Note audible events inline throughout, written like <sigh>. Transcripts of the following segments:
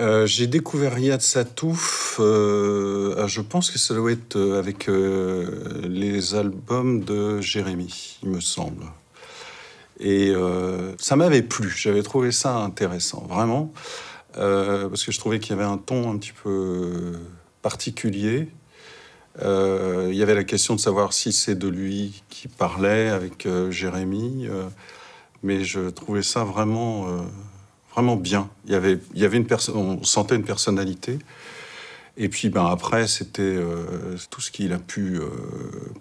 Euh, j'ai découvert Yad Satouf, euh, ah, je pense que ça doit être euh, avec les albums de Jérémy, il me semble. Et ça m'avait plu, j'avais trouvé ça intéressant, vraiment, parce que je trouvais qu'il y avait un ton un petit peu particulier. Il y avait la question de savoir si c'est de lui qui parlait avec Jérémy, mais je trouvais ça vraiment vraiment bien. Il y avait, il y avait une personne, on sentait une personnalité. Et puis ben, après, c'était euh, tout ce qu'il a pu euh,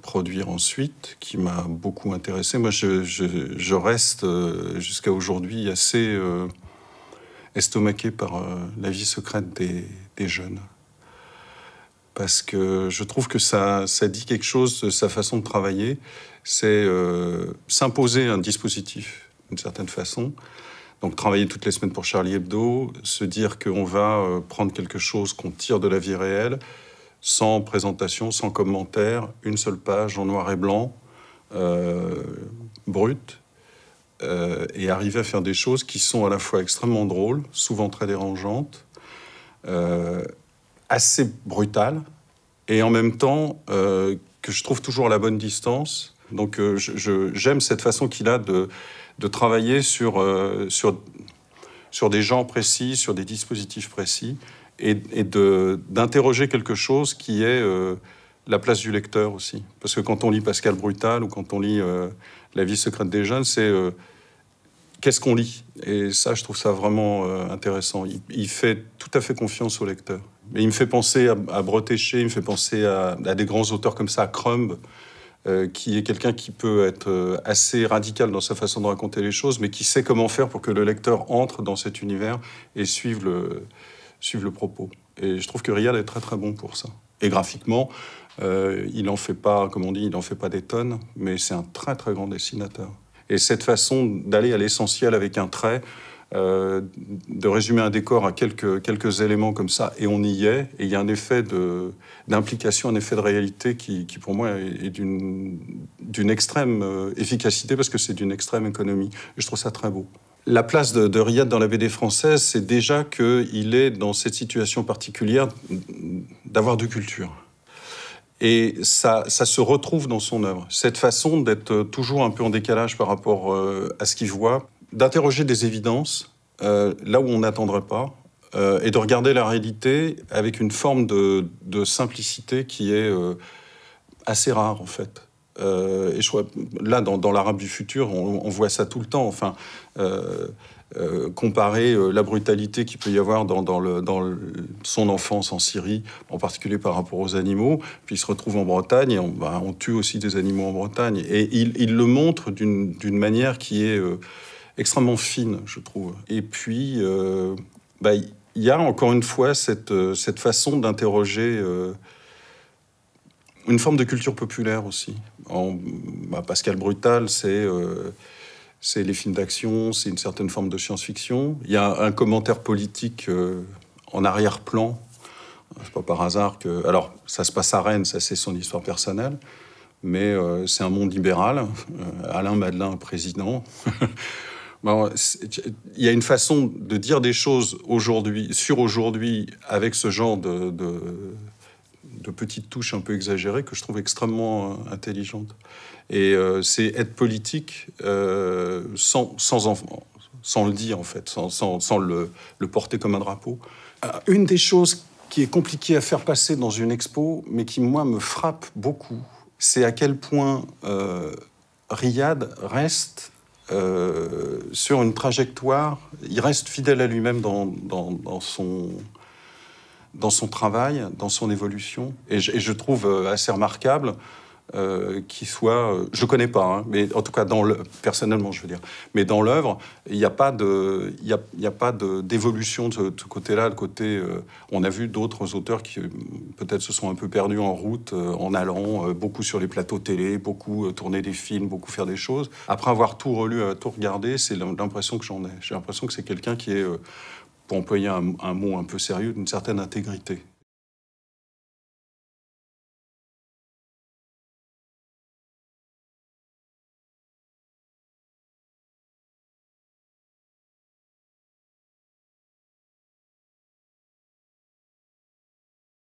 produire ensuite qui m'a beaucoup intéressé. Moi, je, reste euh, jusqu'à aujourd'hui assez estomaqué par la vie secrète des, jeunes. Parce que je trouve que ça, ça dit quelque chose de sa façon de travailler. C'est s'imposer un dispositif, d'une certaine façon. Donc travailler toutes les semaines pour Charlie Hebdo, se dire qu'on va euh, prendre quelque chose qu'on tire de la vie réelle, sans présentation, sans commentaire, une seule page en noir et blanc, euh, euh et arriver à faire des choses qui sont à la fois extrêmement drôles, souvent très dérangeantes, euh, assez brutales, et en même temps que je trouve toujours à la bonne distance donc euh, j'aime cette façon qu'il a de, travailler sur, euh, sur, sur des gens précis, sur des dispositifs précis, et, d'interroger quelque chose qui est euh, la place du lecteur aussi. Parce que quand on lit Pascal Brutal ou quand on lit La vie secrète des jeunes, c'est qu'est-ce qu'on lit Et ça, je trouve ça vraiment intéressant. Il, fait tout à fait confiance au lecteur. Mais il me fait penser à, à Bretéché, il me fait penser à, à, des grands auteurs comme ça, à Crumb, euh, qui est quelqu'un qui peut être euh, assez radical dans sa façon de raconter les choses, mais qui sait comment faire pour que le lecteur entre dans cet univers et suive le, propos. Et je trouve que Rial est très très bon pour ça. Et graphiquement, euh, il n'en fait pas, comme on dit, il n'en fait pas des tonnes, mais c'est un très très grand dessinateur. Et cette façon d'aller à l'essentiel avec un trait, euh, de résumer un décor à quelques, quelques éléments comme ça, et on y est, et il y a un effet d'implication, un effet de réalité qui, pour moi, est, d'une extrême euh, efficacité, parce que c'est d'une extrême économie. je trouve ça très beau. La place de, de Riyad dans la BD française, c'est déjà qu'il est dans cette situation particulière d'avoir deux cultures. Et ça, ça, se retrouve dans son œuvre. Cette façon d'être toujours un peu en décalage par rapport euh, à ce qu'il voit, d'interroger des évidences euh, là où on n'attendrait pas euh, et de regarder la réalité avec une forme de, simplicité qui est euh, assez rare en fait. et je, là, dans, l'Arabe du futur, on, voit ça tout le temps. Enfin, comparer la brutalité qu'il peut y avoir dans, le, dans son enfance en Syrie, en particulier par rapport aux animaux, puis il se retrouve en Bretagne, et on, bah, on tue aussi des animaux en Bretagne. Et il, le montre d'une manière qui est extrêmement fine, je trouve. Et puis, euh, bah, il y a encore une fois cette, euh, cette façon d'interroger euh, une forme de culture populaire aussi. En, bah, Pascal Brutal, c'est c'est les films d'action, c'est une certaine forme de science-fiction. Il y a un, commentaire politique en arrière-plan. C'est pas par hasard que. Alors, ça se passe à Rennes, ça c'est son histoire personnelle. Mais c'est un monde libéral. Alain Madelin, président. <laughs> il y a une façon de dire des choses aujourd'hui, sur aujourd'hui, avec ce genre de, petites touches un peu exagérées que je trouve extrêmement euh, intelligente. Et euh, c'est être politique euh, sans, le dire, en fait, sans, le, porter comme un drapeau. Une des choses qui est compliquée à faire passer dans une expo, mais qui, moi, me frappe beaucoup, c'est à quel point Riyad reste euh, sur une trajectoire. Il reste fidèle à lui-même dans, son, travail, dans son évolution. et je trouve euh, assez remarquable euh, qui soit, euh, je je connais pas, hein, mais en tout cas dans le personnellement, je veux dire, mais dans l'œuvre, il n'y a pas de, il y a, a, pas d'évolution de, ce côté-là, le côté, euh, on a vu d'autres auteurs qui peut-être se sont un peu perdus en route en allant beaucoup sur les plateaux télé, beaucoup tourner des films, beaucoup faire des choses. Après avoir tout relu, tout regardé, c'est l'impression que j'en ai. J'ai l'impression que c'est quelqu'un qui est, pour employer un mot un peu sérieux, d'une certaine intégrité.